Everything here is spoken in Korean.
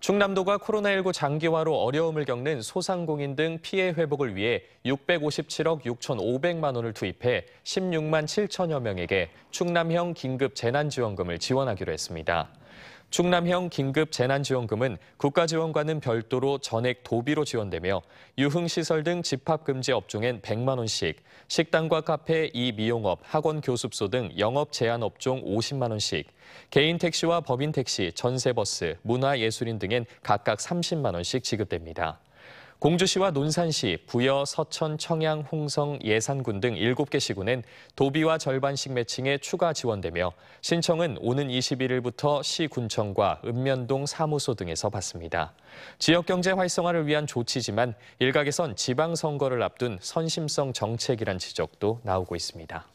충남도가 코로나19 장기화로 어려움을 겪는 소상공인 등 피해 회복을 위해 657억 6,500만 원을 투입해 16만 7천여 명에게 충남형 긴급 재난지원금을 지원하기로 했습니다. 충남형 긴급 재난지원금은 국가지원과는 별도로 전액 도비로 지원되며 유흥시설 등 집합금지 업종엔 100만 원씩, 식당과 카페, 이미용업, 학원 교습소 등 영업 제한 업종 50만 원씩, 개인 택시와 법인 택시, 전세버스, 문화예술인 등엔 각각 30만 원씩 지급됩니다. 공주시와 논산시, 부여, 서천, 청양, 홍성, 예산군 등 7개 시군은 도비와 절반씩 매칭에 추가 지원되며 신청은 오는 21일부터 시군청과 읍면동 사무소 등에서 받습니다. 지역경제 활성화를 위한 조치지만 일각에선 지방선거를 앞둔 선심성 정책이란 지적도 나오고 있습니다.